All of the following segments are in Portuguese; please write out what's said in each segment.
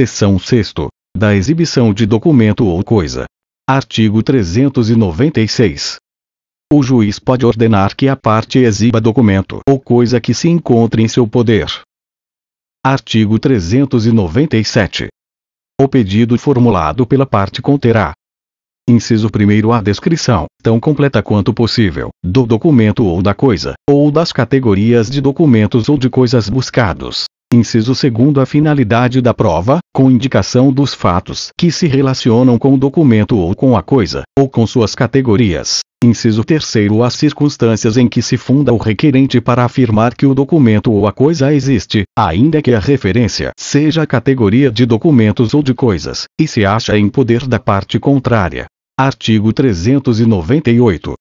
Seção 6. Da exibição de documento ou coisa. Artigo 396. O juiz pode ordenar que a parte exiba documento ou coisa que se encontre em seu poder. Artigo 397. O pedido formulado pela parte conterá: Inciso 1 A descrição, tão completa quanto possível, do documento ou da coisa, ou das categorias de documentos ou de coisas buscados, Inciso 2 A finalidade da prova, com indicação dos fatos que se relacionam com o documento ou com a coisa, ou com suas categorias. Inciso 3 As circunstâncias em que se funda o requerente para afirmar que o documento ou a coisa existe, ainda que a referência seja a categoria de documentos ou de coisas, e se acha em poder da parte contrária. Artigo 398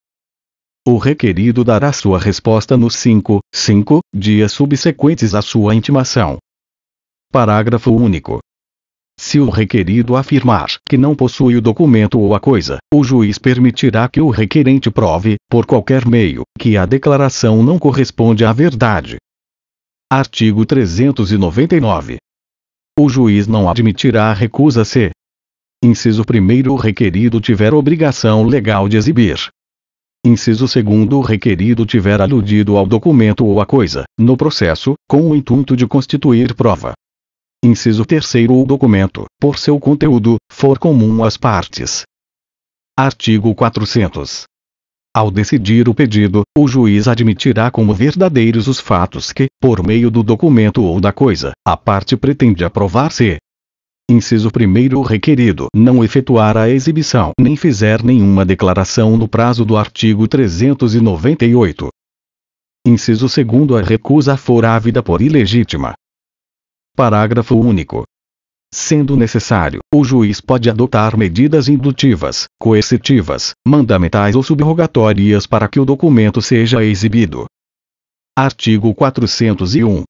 o requerido dará sua resposta nos 5, 5 dias subsequentes à sua intimação. Parágrafo único. Se o requerido afirmar que não possui o documento ou a coisa, o juiz permitirá que o requerente prove, por qualquer meio, que a declaração não corresponde à verdade. Artigo 399. O juiz não admitirá a recusa se, inciso 1, o requerido tiver obrigação legal de exibir, inciso segundo o requerido tiver aludido ao documento ou à coisa, no processo, com o intuito de constituir prova. Inciso terceiro o documento, por seu conteúdo, for comum às partes. Artigo 400. Ao decidir o pedido, o juiz admitirá como verdadeiros os fatos que, por meio do documento ou da coisa, a parte pretende aprovar se, Inciso 1 O requerido não efetuar a exibição nem fizer nenhuma declaração no prazo do artigo 398. Inciso 2 A recusa for ávida por ilegítima. Parágrafo único. Sendo necessário, o juiz pode adotar medidas indutivas, coercitivas, mandamentais ou subrogatórias para que o documento seja exibido. Artigo 401.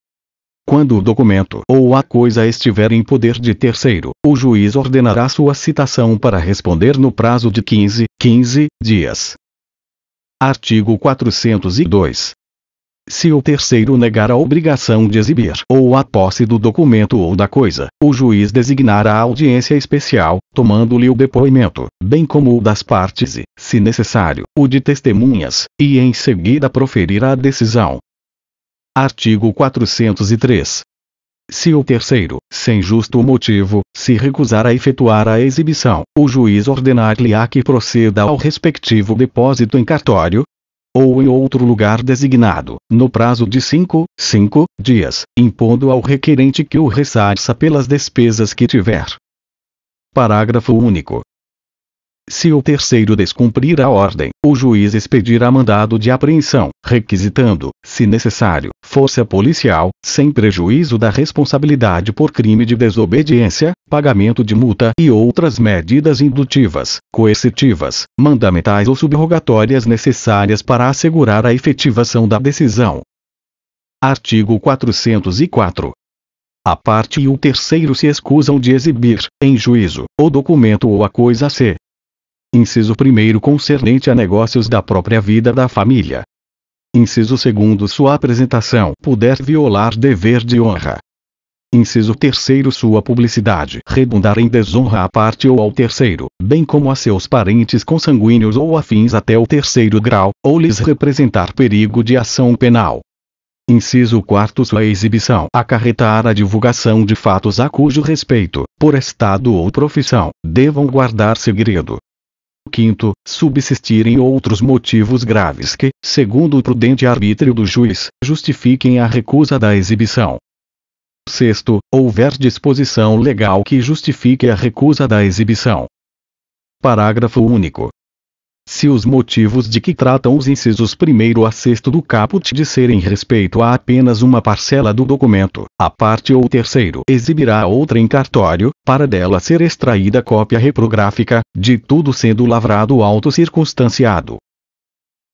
Quando o documento ou a coisa estiver em poder de terceiro, o juiz ordenará sua citação para responder no prazo de 15, 15 dias. Artigo 402. Se o terceiro negar a obrigação de exibir ou a posse do documento ou da coisa, o juiz designará a audiência especial, tomando-lhe o depoimento, bem como o das partes e, se necessário, o de testemunhas, e em seguida proferirá a decisão, Artigo 403. Se o terceiro, sem justo motivo, se recusar a efetuar a exibição, o juiz ordenar-lhe a que proceda ao respectivo depósito em cartório, ou em outro lugar designado, no prazo de 5, 5 dias, impondo ao requerente que o ressarça pelas despesas que tiver. Parágrafo único. Se o terceiro descumprir a ordem, o juiz expedirá mandado de apreensão, requisitando, se necessário, força policial, sem prejuízo da responsabilidade por crime de desobediência, pagamento de multa e outras medidas indutivas, coercitivas, mandamentais ou subrogatórias necessárias para assegurar a efetivação da decisão. Artigo 404. A parte e o terceiro se excusam de exibir, em juízo, o documento ou a coisa a ser Inciso 1 concernente a negócios da própria vida da família. Inciso 2 Sua apresentação puder violar dever de honra. Inciso 3 Sua publicidade redundar em desonra à parte ou ao terceiro, bem como a seus parentes consanguíneos ou afins até o terceiro grau, ou lhes representar perigo de ação penal. Inciso 4 Sua exibição acarretar a divulgação de fatos a cujo respeito, por estado ou profissão, devam guardar segredo, Quinto, subsistirem outros motivos graves que, segundo o prudente arbítrio do juiz, justifiquem a recusa da exibição. Sexto, houver disposição legal que justifique a recusa da exibição. Parágrafo único se os motivos de que tratam os incisos 1 a 6 do caput disserem respeito a apenas uma parcela do documento, a parte ou terceiro exibirá outra em cartório, para dela ser extraída cópia reprográfica, de tudo sendo lavrado auto circunstanciado,